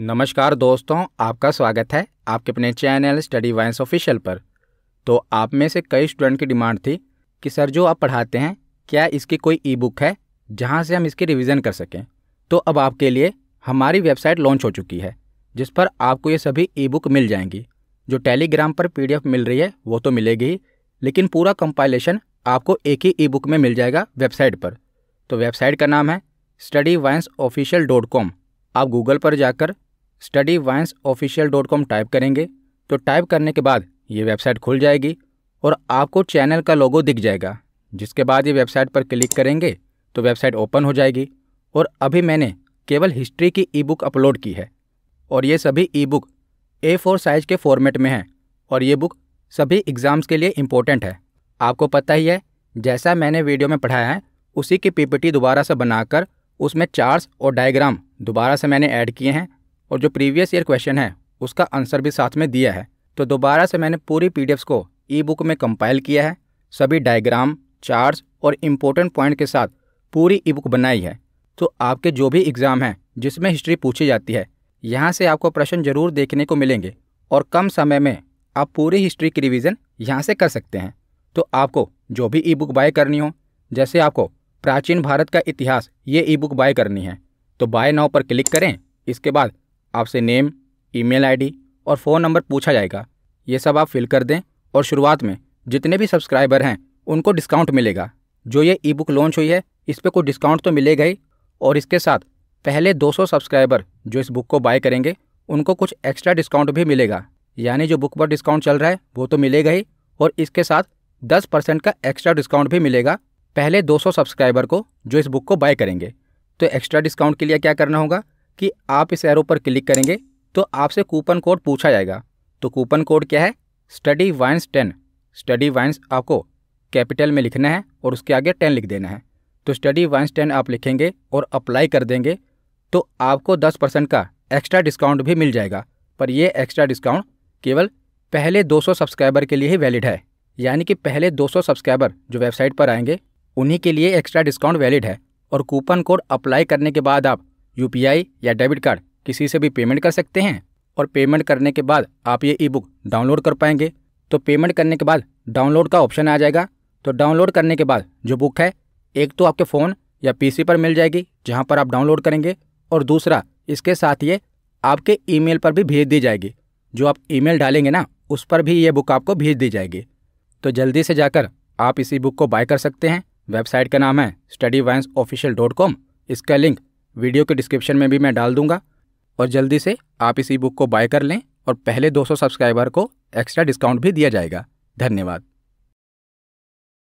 नमस्कार दोस्तों आपका स्वागत है आपके अपने चैनल स्टडी वाइंस ऑफिशियल पर तो आप में से कई स्टूडेंट की डिमांड थी कि सर जो आप पढ़ाते हैं क्या इसकी कोई ई बुक है जहां से हम इसकी रिवीजन कर सकें तो अब आपके लिए हमारी वेबसाइट लॉन्च हो चुकी है जिस पर आपको ये सभी ई बुक मिल जाएंगी जो टेलीग्राम पर पी मिल रही है वो तो मिलेगी ही लेकिन पूरा कंपाइलेशन आपको एक ही ई बुक में मिल जाएगा वेबसाइट पर तो वेबसाइट का नाम है स्टडी ऑफिशियल डॉट कॉम आप गूगल पर जाकर study wines official dot com type करेंगे तो टाइप करने के बाद ये वेबसाइट खुल जाएगी और आपको चैनल का लोगो दिख जाएगा जिसके बाद ये वेबसाइट पर क्लिक करेंगे तो वेबसाइट ओपन हो जाएगी और अभी मैंने केवल हिस्ट्री की ई बुक अपलोड की है और ये सभी e book A four size के फॉर्मेट में है और ये बुक सभी एग्ज़ाम्स के लिए इम्पोर्टेंट है आपको पता ही है जैसा मैंने वीडियो में पढ़ाया है उसी की पीपीटी दोबारा से बनाकर उसमें चार्ट्स और डायग्राम दोबारा से मैंने ऐड किए हैं और जो प्रीवियस ईयर क्वेश्चन है उसका आंसर भी साथ में दिया है तो दोबारा से मैंने पूरी पी को ई बुक में कंपाइल किया है सभी डायग्राम चार्ट्स और इम्पोर्टेंट पॉइंट के साथ पूरी ई बुक बनाई है तो आपके जो भी एग्ज़ाम हैं जिसमें हिस्ट्री पूछी जाती है यहाँ से आपको प्रश्न जरूर देखने को मिलेंगे और कम समय में आप पूरी हिस्ट्री की रिवीजन यहाँ से कर सकते हैं तो आपको जो भी ई बुक बाय करनी हो जैसे आपको प्राचीन भारत का इतिहास ये ई बुक बाय करनी है तो बाय नाव पर क्लिक करें इसके बाद आपसे नेम ईमेल आईडी और फ़ोन नंबर पूछा जाएगा ये सब आप फिल कर दें और शुरुआत में जितने भी सब्सक्राइबर हैं उनको डिस्काउंट मिलेगा जो ये ई बुक लॉन्च हुई है इस पर कुछ डिस्काउंट तो मिलेगा ही और इसके साथ पहले 200 सब्सक्राइबर जो इस बुक को बाय करेंगे उनको कुछ एक्स्ट्रा डिस्काउंट भी मिलेगा यानी जो बुक पर डिस्काउंट चल रहा है वो तो मिलेगा ही और इसके साथ 10 परसेंट का एक्स्ट्रा डिस्काउंट भी मिलेगा पहले 200 सब्सक्राइबर को जो इस बुक को बाय करेंगे तो एक्स्ट्रा डिस्काउंट के लिए क्या करना होगा कि आप इस एरो पर क्लिक करेंगे तो आपसे कूपन कोड पूछा जाएगा तो कूपन कोड क्या है study wines ten study wines आपको कैपिटल में लिखना है और उसके आगे टेन लिख देना है तो स्टडी वाइन्स टेन आप लिखेंगे और अप्लाई कर देंगे तो आपको दस परसेंट का एक्स्ट्रा डिस्काउंट भी मिल जाएगा पर यह एक्स्ट्रा डिस्काउंट केवल पहले 200 सब्सक्राइबर के लिए ही वैलिड है यानी कि पहले 200 सब्सक्राइबर जो वेबसाइट पर आएंगे उन्हीं के लिए एक्स्ट्रा डिस्काउंट वैलिड है और कूपन कोड अप्लाई करने के बाद आप यू या डेबिट कार्ड किसी से भी पेमेंट कर सकते हैं और पेमेंट करने के बाद आप ये ई बुक डाउनलोड कर पाएंगे तो पेमेंट करने के बाद डाउनलोड का ऑप्शन आ जाएगा तो डाउनलोड करने के बाद जो बुक है एक तो आपके फ़ोन या पीसी पर मिल जाएगी जहाँ पर आप डाउनलोड करेंगे और दूसरा इसके साथ ये आपके ईमेल पर भी भेज दी जाएगी जो आप ईमेल डालेंगे ना उस पर भी ये बुक आपको भेज दी जाएगी तो जल्दी से जाकर आप इसी बुक को बाय कर सकते हैं वेबसाइट का नाम है study wines official dot com इसका लिंक वीडियो के डिस्क्रिप्शन में भी मैं डाल दूंगा और जल्दी से आप इस ई बुक को बाय कर लें और पहले 200 सब्सक्राइबर को एक्स्ट्रा डिस्काउंट भी दिया जाएगा धन्यवाद